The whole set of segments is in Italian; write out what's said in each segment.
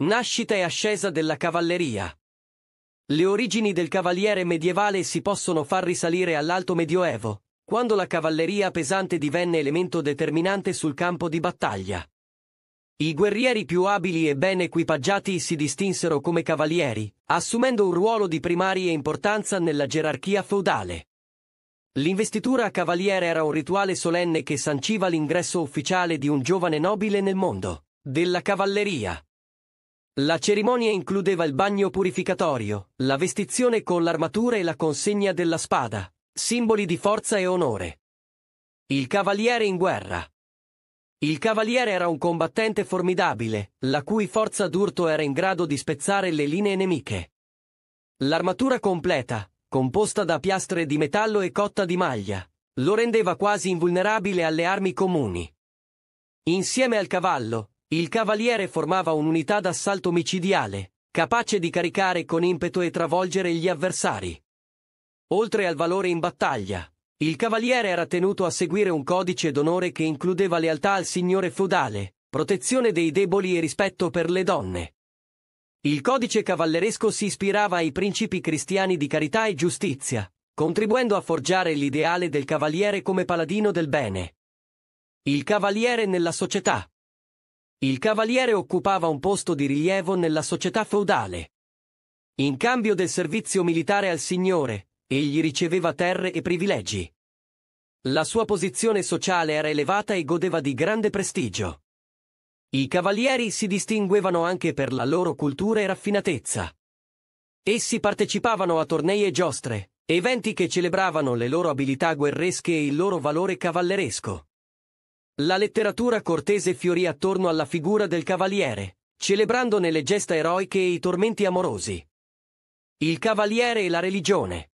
Nascita e ascesa della cavalleria. Le origini del cavaliere medievale si possono far risalire all'Alto Medioevo, quando la cavalleria pesante divenne elemento determinante sul campo di battaglia. I guerrieri più abili e ben equipaggiati si distinsero come cavalieri, assumendo un ruolo di primaria importanza nella gerarchia feudale. L'investitura a cavaliere era un rituale solenne che sanciva l'ingresso ufficiale di un giovane nobile nel mondo della cavalleria. La cerimonia includeva il bagno purificatorio, la vestizione con l'armatura e la consegna della spada, simboli di forza e onore. Il cavaliere in guerra. Il cavaliere era un combattente formidabile, la cui forza d'urto era in grado di spezzare le linee nemiche. L'armatura completa, composta da piastre di metallo e cotta di maglia, lo rendeva quasi invulnerabile alle armi comuni. Insieme al cavallo, il cavaliere formava un'unità d'assalto micidiale, capace di caricare con impeto e travolgere gli avversari. Oltre al valore in battaglia, il cavaliere era tenuto a seguire un codice d'onore che includeva lealtà al signore feudale, protezione dei deboli e rispetto per le donne. Il codice cavalleresco si ispirava ai principi cristiani di carità e giustizia, contribuendo a forgiare l'ideale del cavaliere come paladino del bene. Il cavaliere nella società il cavaliere occupava un posto di rilievo nella società feudale. In cambio del servizio militare al signore, egli riceveva terre e privilegi. La sua posizione sociale era elevata e godeva di grande prestigio. I cavalieri si distinguevano anche per la loro cultura e raffinatezza. Essi partecipavano a tornei e giostre, eventi che celebravano le loro abilità guerresche e il loro valore cavalleresco. La letteratura cortese fiorì attorno alla figura del cavaliere, celebrandone le gesta eroiche e i tormenti amorosi. Il cavaliere e la religione.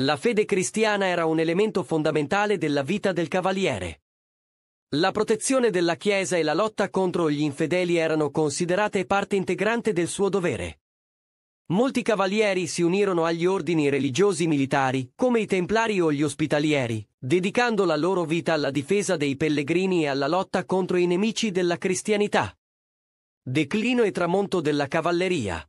La fede cristiana era un elemento fondamentale della vita del cavaliere. La protezione della Chiesa e la lotta contro gli infedeli erano considerate parte integrante del suo dovere. Molti cavalieri si unirono agli ordini religiosi militari, come i templari o gli ospitalieri, dedicando la loro vita alla difesa dei pellegrini e alla lotta contro i nemici della cristianità. Declino e tramonto della cavalleria.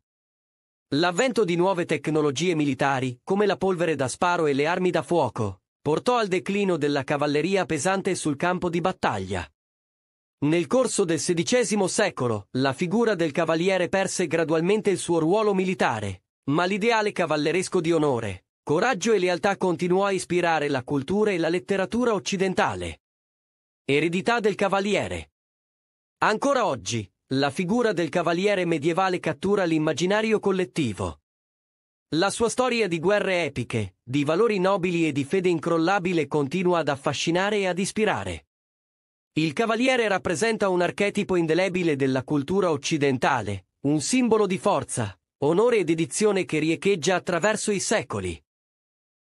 L'avvento di nuove tecnologie militari, come la polvere da sparo e le armi da fuoco, portò al declino della cavalleria pesante sul campo di battaglia. Nel corso del XVI secolo, la figura del cavaliere perse gradualmente il suo ruolo militare, ma l'ideale cavalleresco di onore, Coraggio e lealtà continuò a ispirare la cultura e la letteratura occidentale. Eredità del cavaliere. Ancora oggi, la figura del cavaliere medievale cattura l'immaginario collettivo. La sua storia di guerre epiche, di valori nobili e di fede incrollabile continua ad affascinare e ad ispirare. Il cavaliere rappresenta un archetipo indelebile della cultura occidentale, un simbolo di forza, onore e dedizione che riecheggia attraverso i secoli.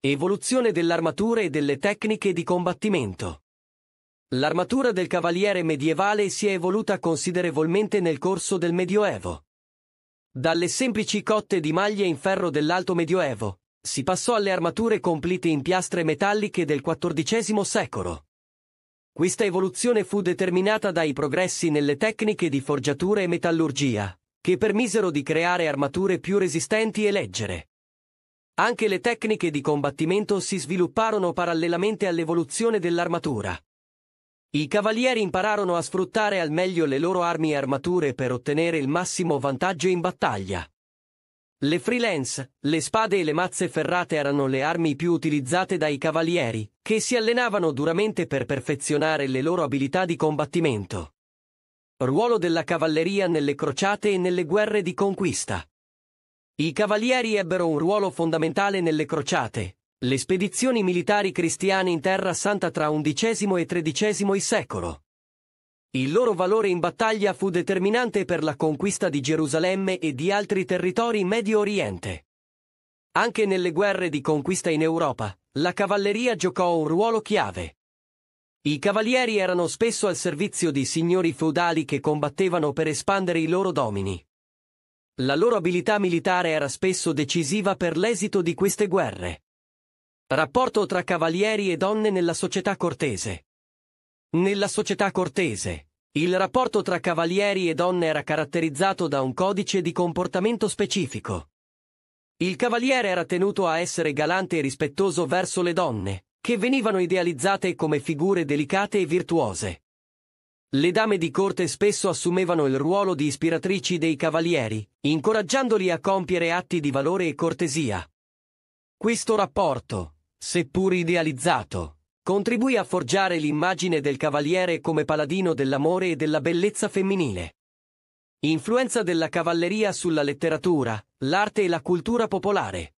Evoluzione dell'armatura e delle tecniche di combattimento. L'armatura del cavaliere medievale si è evoluta considerevolmente nel corso del Medioevo. Dalle semplici cotte di maglie in ferro dell'Alto Medioevo, si passò alle armature complete in piastre metalliche del XIV secolo. Questa evoluzione fu determinata dai progressi nelle tecniche di forgiatura e metallurgia, che permisero di creare armature più resistenti e leggere. Anche le tecniche di combattimento si svilupparono parallelamente all'evoluzione dell'armatura. I cavalieri impararono a sfruttare al meglio le loro armi e armature per ottenere il massimo vantaggio in battaglia. Le freelance, le spade e le mazze ferrate erano le armi più utilizzate dai cavalieri, che si allenavano duramente per perfezionare le loro abilità di combattimento. Ruolo della cavalleria nelle crociate e nelle guerre di conquista. I cavalieri ebbero un ruolo fondamentale nelle crociate, le spedizioni militari cristiane in Terra Santa tra XI e XIII secolo. Il loro valore in battaglia fu determinante per la conquista di Gerusalemme e di altri territori in Medio Oriente. Anche nelle guerre di conquista in Europa, la cavalleria giocò un ruolo chiave. I cavalieri erano spesso al servizio di signori feudali che combattevano per espandere i loro domini. La loro abilità militare era spesso decisiva per l'esito di queste guerre. Rapporto tra cavalieri e donne nella società cortese. Nella società cortese, il rapporto tra cavalieri e donne era caratterizzato da un codice di comportamento specifico. Il cavaliere era tenuto a essere galante e rispettoso verso le donne, che venivano idealizzate come figure delicate e virtuose. Le dame di corte spesso assumevano il ruolo di ispiratrici dei cavalieri, incoraggiandoli a compiere atti di valore e cortesia. Questo rapporto, seppur idealizzato, contribuì a forgiare l'immagine del cavaliere come paladino dell'amore e della bellezza femminile. Influenza della cavalleria sulla letteratura, l'arte e la cultura popolare.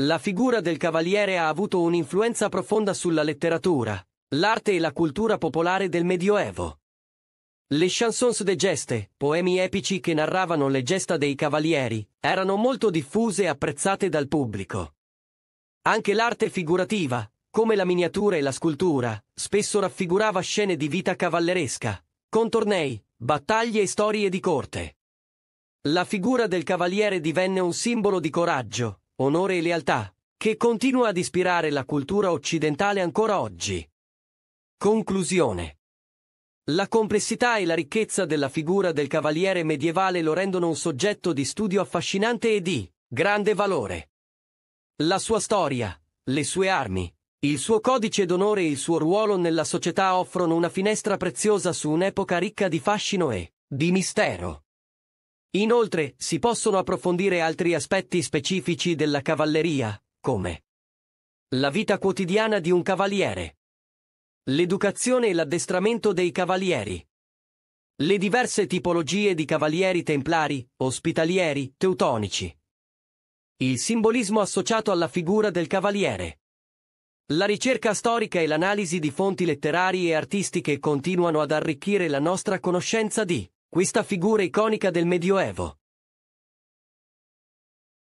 La figura del cavaliere ha avuto un'influenza profonda sulla letteratura, L'arte e la cultura popolare del Medioevo. Le chansons de geste, poemi epici che narravano le gesta dei cavalieri, erano molto diffuse e apprezzate dal pubblico. Anche l'arte figurativa, come la miniatura e la scultura, spesso raffigurava scene di vita cavalleresca, contornei, battaglie e storie di corte. La figura del cavaliere divenne un simbolo di coraggio, onore e lealtà, che continua ad ispirare la cultura occidentale ancora oggi. Conclusione. La complessità e la ricchezza della figura del cavaliere medievale lo rendono un soggetto di studio affascinante e di grande valore. La sua storia, le sue armi, il suo codice d'onore e il suo ruolo nella società offrono una finestra preziosa su un'epoca ricca di fascino e di mistero. Inoltre, si possono approfondire altri aspetti specifici della cavalleria, come la vita quotidiana di un cavaliere, L'educazione e l'addestramento dei cavalieri. Le diverse tipologie di cavalieri templari, ospitalieri, teutonici. Il simbolismo associato alla figura del cavaliere. La ricerca storica e l'analisi di fonti letterarie e artistiche continuano ad arricchire la nostra conoscenza di questa figura iconica del Medioevo.